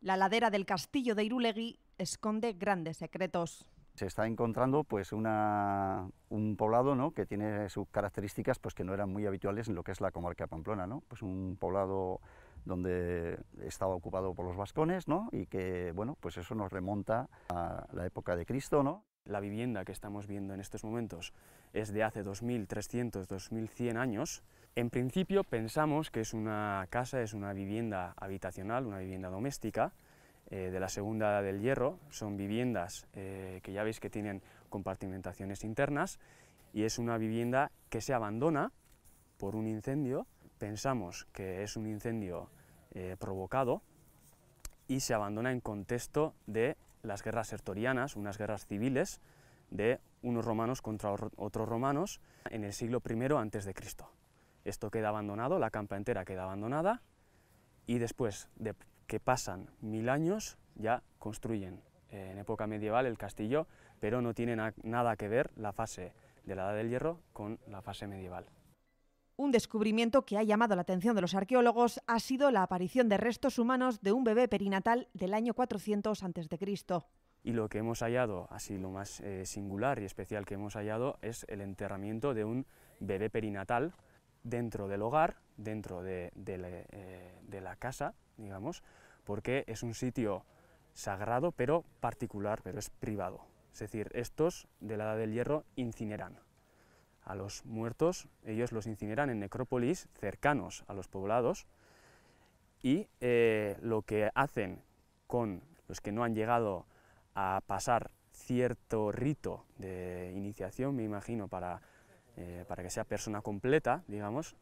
La ladera del castillo de Irulegui esconde grandes secretos. Se está encontrando pues una, un poblado ¿no? que tiene sus características pues, que no eran muy habituales en lo que es la comarca pamplona. ¿no? Pues un poblado donde estaba ocupado por los vascones ¿no? y que bueno, pues eso nos remonta a la época de Cristo. ¿no? la vivienda que estamos viendo en estos momentos es de hace 2.300, 2.100 años, en principio pensamos que es una casa, es una vivienda habitacional, una vivienda doméstica, eh, de la segunda del hierro, son viviendas eh, que ya veis que tienen compartimentaciones internas y es una vivienda que se abandona por un incendio, pensamos que es un incendio eh, provocado y se abandona en contexto de las guerras sertorianas, unas guerras civiles de unos romanos contra otros romanos en el siglo I antes de Cristo. Esto queda abandonado, la campa entera queda abandonada y después de que pasan mil años ya construyen eh, en época medieval el castillo, pero no tiene nada que ver la fase de la Edad del Hierro con la fase medieval. Un descubrimiento que ha llamado la atención de los arqueólogos ha sido la aparición de restos humanos de un bebé perinatal del año 400 a.C. Y lo que hemos hallado, así lo más eh, singular y especial que hemos hallado, es el enterramiento de un bebé perinatal dentro del hogar, dentro de, eh, de la casa, digamos, porque es un sitio sagrado, pero particular, pero es privado. Es decir, estos de la Edad del Hierro incineran. A los muertos ellos los incineran en necrópolis cercanos a los poblados y eh, lo que hacen con los que no han llegado a pasar cierto rito de iniciación, me imagino, para, eh, que sea persona completa, digamos,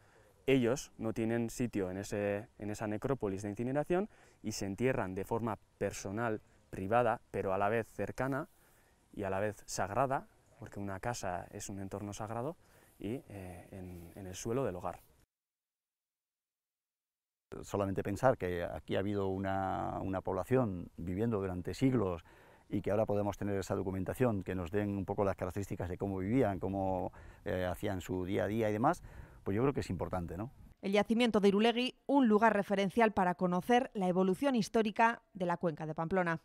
ellos no tienen sitio en esa necrópolis de incineración y se entierran de forma personal, privada, pero a la vez cercana y a la vez sagrada porque una casa es un entorno sagrado, y eh, en, el suelo del hogar. Solamente pensar que aquí ha habido una, población viviendo durante siglos y que ahora podemos tener esa documentación que nos den un poco las características de cómo vivían, cómo eh, hacían su día a día y demás, pues yo creo que es importante, ¿no? El yacimiento de Irulegui, un lugar referencial para conocer la evolución histórica de la cuenca de Pamplona.